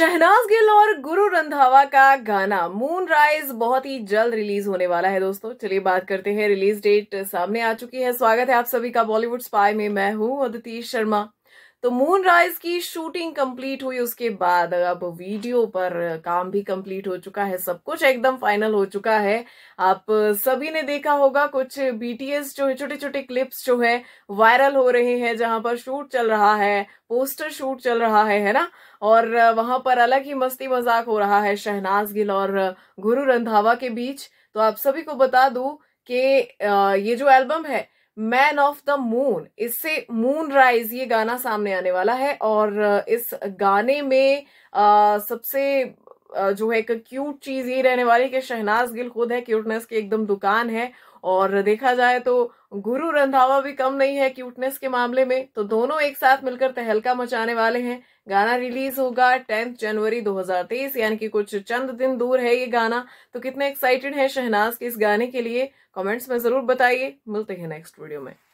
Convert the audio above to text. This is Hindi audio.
शहनाज गिल और गुरु रंधावा का गाना मून राइज बहुत ही जल्द रिलीज होने वाला है दोस्तों चलिए बात करते हैं रिलीज डेट सामने आ चुकी है स्वागत है आप सभी का बॉलीवुड स्पाई में मैं हूं अदिति शर्मा तो मून राइज की शूटिंग कंप्लीट हुई उसके बाद अब वीडियो पर काम भी कंप्लीट हो चुका है सब कुछ एकदम फाइनल हो चुका है आप सभी ने देखा होगा कुछ बीटीएस जो है छोटे छोटे क्लिप्स जो है वायरल हो रहे हैं जहां पर शूट चल रहा है पोस्टर शूट चल रहा है है ना और वहां पर अलग ही मस्ती मजाक हो रहा है शहनाज गिल और गुरु रंधावा के बीच तो आप सभी को बता दू कि ये जो एल्बम है मैन ऑफ द मून इससे मून राइज ये गाना सामने आने वाला है और इस गाने में आ, सबसे जो है एक क्यूट चीज ये रहने वाली कि शहनाज गिल खुद है क्यूटनेस की एकदम दुकान है और देखा जाए तो गुरु रंधावा भी कम नहीं है क्यूटनेस के मामले में तो दोनों एक साथ मिलकर तहलका मचाने वाले हैं गाना रिलीज होगा टेंथ जनवरी 2023 यानी कि कुछ चंद दिन दूर है ये गाना तो कितने एक्साइटेड है शहनाज के इस गाने के लिए कमेंट्स में जरूर बताइए मिलते हैं नेक्स्ट वीडियो में